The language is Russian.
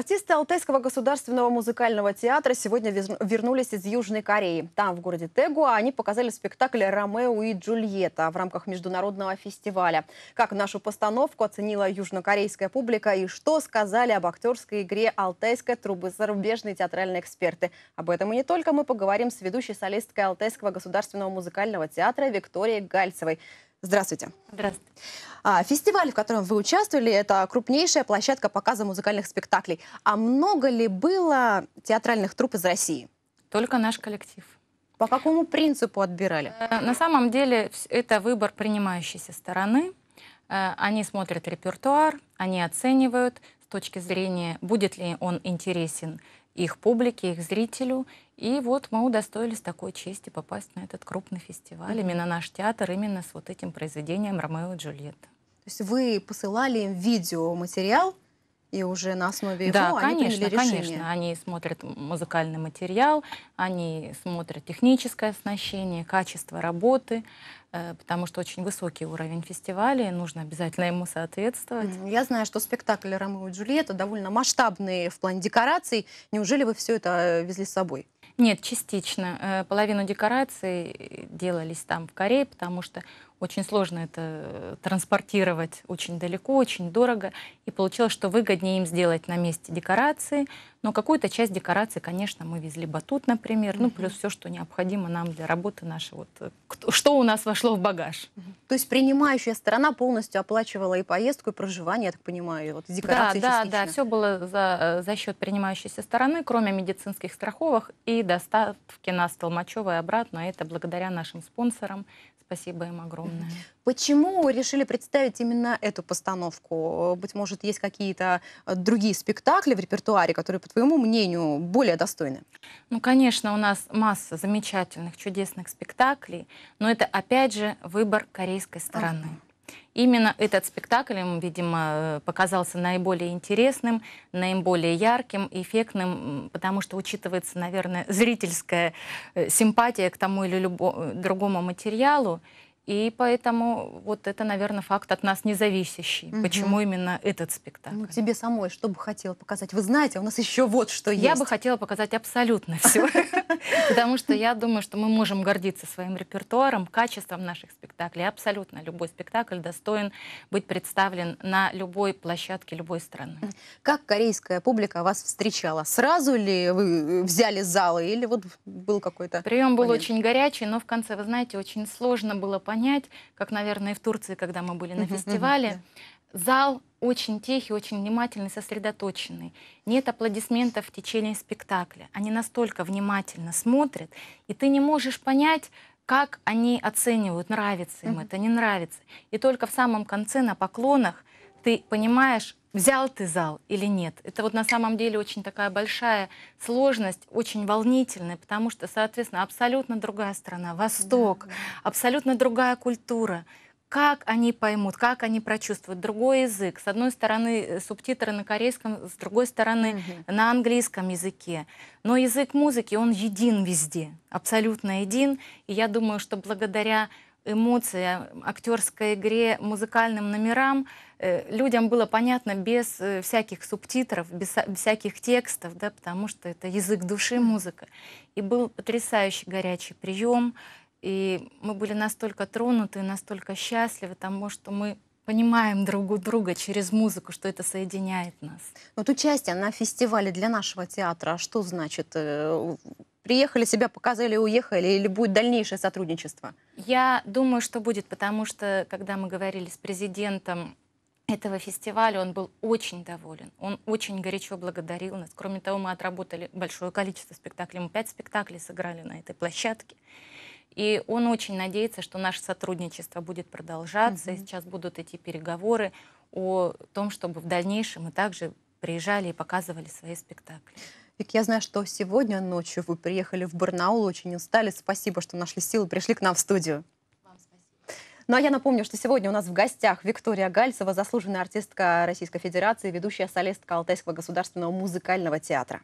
Артисты Алтайского государственного музыкального театра сегодня вернулись из Южной Кореи. Там, в городе Тегу, они показали спектакль «Ромео и Джульетта» в рамках международного фестиваля. Как нашу постановку оценила южнокорейская публика и что сказали об актерской игре алтайской трубы зарубежные театральные эксперты. Об этом и не только мы поговорим с ведущей солисткой Алтайского государственного музыкального театра Викторией Гальцевой. Здравствуйте. Здравствуйте. А, фестиваль, в котором вы участвовали, это крупнейшая площадка показа музыкальных спектаклей. А много ли было театральных труп из России? Только наш коллектив. По какому принципу отбирали? Э, на самом деле это выбор принимающейся стороны. Э, они смотрят репертуар, они оценивают с точки зрения, будет ли он интересен их публике, их зрителю, и вот мы удостоились такой чести попасть на этот крупный фестиваль, mm-hmm. именно наш театр, именно с вот этим произведением «Ромео и Джульетта». То есть вы посылали им видеоматериал, и уже на основе его да, они конечно, приняли решение. конечно, они смотрят музыкальный материал, они смотрят техническое оснащение, качество работы, э, потому что очень высокий уровень фестиваля, нужно обязательно ему соответствовать. Я знаю, что спектакль «Ромео и Джульетта» довольно масштабный в плане декораций. Неужели вы все это э, везли с собой? Нет, частично. Э, половину декораций э, делались там в Корее, потому что очень сложно это э, транспортировать очень далеко, очень дорого. И получилось, что выгоднее им сделать на месте декорации. Но какую-то часть декорации, конечно, мы везли батут, например, ну плюс все, что необходимо нам для работы нашей. Вот, э, кто, что у нас вошло в багаж. То есть принимающая сторона полностью оплачивала и поездку, и проживание, я так понимаю, и вот декорации Да, частично. да, да, все было за, э, за счет принимающейся стороны, кроме медицинских страховок и доставки нас в Толмачево и обратно. Это благодаря нашим спонсорам, Спасибо им огромное. Почему решили представить именно эту постановку? Быть может, есть какие-то э, другие спектакли в репертуаре, которые, по твоему мнению, более достойны? Ну, конечно, у нас масса замечательных, чудесных спектаклей, но это, опять же, выбор корейской стороны. Ага. Именно этот спектакль им, видимо, э, показался наиболее интересным, наиболее ярким, эффектным, потому что учитывается, наверное, зрительская э, симпатия к тому или любому, другому материалу. И поэтому вот это, наверное, факт от нас независящий. Угу. Почему именно этот спектакль? Ну, тебе самой что бы хотела показать? Вы знаете, а у нас еще вот что есть. Я бы хотела показать абсолютно все. Потому что я думаю, что мы можем гордиться своим репертуаром, качеством наших спектаклей. Абсолютно любой спектакль достоин быть представлен на любой площадке любой страны. Как корейская публика вас встречала? Сразу ли вы э, взяли залы или вот был какой-то... Прием был очень горячий, но в конце, вы знаете, очень сложно было понять, как, наверное, и в Турции, когда мы были на фестивале, зал очень тихий, очень внимательный, сосредоточенный. Нет аплодисментов в течение спектакля. Они настолько внимательно смотрят, и ты не можешь понять, как они оценивают, нравится им это, не нравится. И только в самом конце на поклонах ты понимаешь, взял ты зал или нет. Это вот на самом деле очень такая большая сложность, очень волнительная, потому что, соответственно, абсолютно другая страна, Восток, да, да. абсолютно другая культура. Как они поймут, как они прочувствуют другой язык. С одной стороны э, субтитры на корейском, с другой стороны угу. на английском языке. Но язык музыки, он един везде, абсолютно един. И я думаю, что благодаря эмоциям, а, актерской игре, музыкальным номерам э, людям было понятно без э, всяких субтитров, без всяких текстов, да, потому что это язык души музыка. И был потрясающий горячий прием, и мы были настолько тронуты, настолько счастливы тому, что мы понимаем друг у друга через музыку, что это соединяет нас. Вот участие на фестивале для нашего театра, а что значит? Э, приехали, себя показали и уехали, или будет дальнейшее сотрудничество? Я думаю, что будет, потому что, когда мы говорили с президентом этого фестиваля, он был очень доволен. Он очень горячо благодарил нас. Кроме того, мы отработали большое количество спектаклей. Мы пять спектаклей сыграли на этой площадке. И он очень надеется, что наше сотрудничество будет продолжаться. Mm-hmm. И сейчас будут эти переговоры о том, чтобы в дальнейшем мы также приезжали и показывали свои спектакли. Вик, я знаю, что сегодня ночью вы приехали в Барнаул, очень устали. Спасибо, что нашли силы, пришли к нам в студию. Ну а я напомню, что сегодня у нас в гостях Виктория Гальцева, заслуженная артистка Российской Федерации, ведущая солистка Алтайского государственного музыкального театра.